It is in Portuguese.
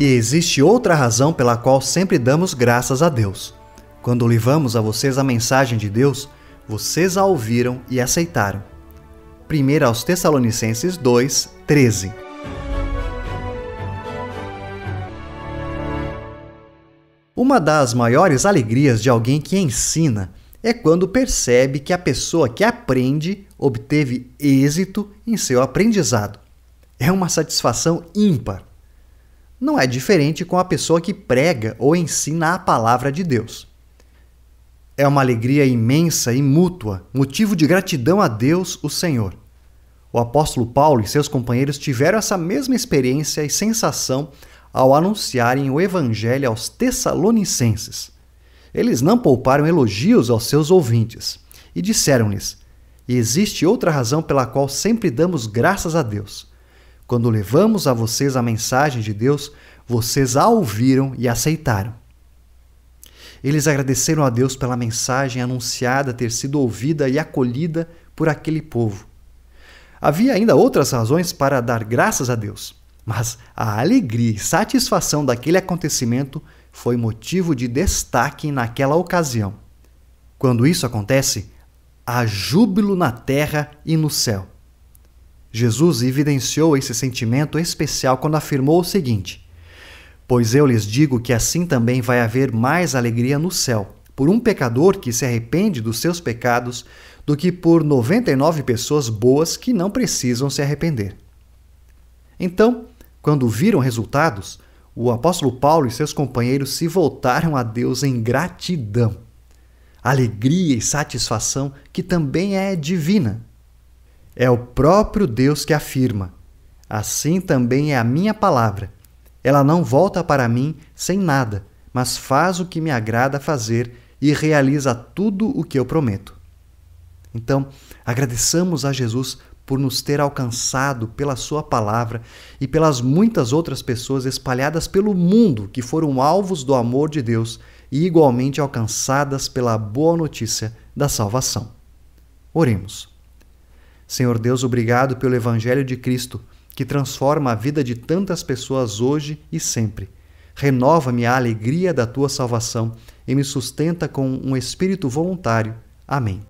E existe outra razão pela qual sempre damos graças a Deus. Quando levamos a vocês a mensagem de Deus, vocês a ouviram e aceitaram. 1 aos Tessalonicenses 2, 13. Uma das maiores alegrias de alguém que ensina é quando percebe que a pessoa que aprende obteve êxito em seu aprendizado. É uma satisfação ímpar não é diferente com a pessoa que prega ou ensina a palavra de Deus. É uma alegria imensa e mútua, motivo de gratidão a Deus, o Senhor. O apóstolo Paulo e seus companheiros tiveram essa mesma experiência e sensação ao anunciarem o Evangelho aos Tessalonicenses. Eles não pouparam elogios aos seus ouvintes e disseram-lhes: Existe outra razão pela qual sempre damos graças a Deus quando levamos a vocês a mensagem de Deus, vocês a ouviram e aceitaram. Eles agradeceram a Deus pela mensagem anunciada ter sido ouvida e acolhida por aquele povo. Havia ainda outras razões para dar graças a Deus, mas a alegria e satisfação daquele acontecimento foi motivo de destaque naquela ocasião. Quando isso acontece, há júbilo na terra e no céu. Jesus evidenciou esse sentimento especial quando afirmou o seguinte: Pois eu lhes digo que assim também vai haver mais alegria no céu, por um pecador que se arrepende dos seus pecados, do que por 99 pessoas boas que não precisam se arrepender. Então, quando viram resultados, o apóstolo Paulo e seus companheiros se voltaram a Deus em gratidão. Alegria e satisfação que também é divina. É o próprio Deus que afirma: Assim também é a minha palavra. Ela não volta para mim sem nada, mas faz o que me agrada fazer e realiza tudo o que eu prometo. Então, agradeçamos a Jesus por nos ter alcançado pela Sua palavra e pelas muitas outras pessoas espalhadas pelo mundo que foram alvos do amor de Deus e igualmente alcançadas pela boa notícia da salvação. Oremos. Senhor Deus, obrigado pelo Evangelho de Cristo, que transforma a vida de tantas pessoas hoje e sempre. Renova-me a alegria da tua salvação e me sustenta com um espírito voluntário. Amém.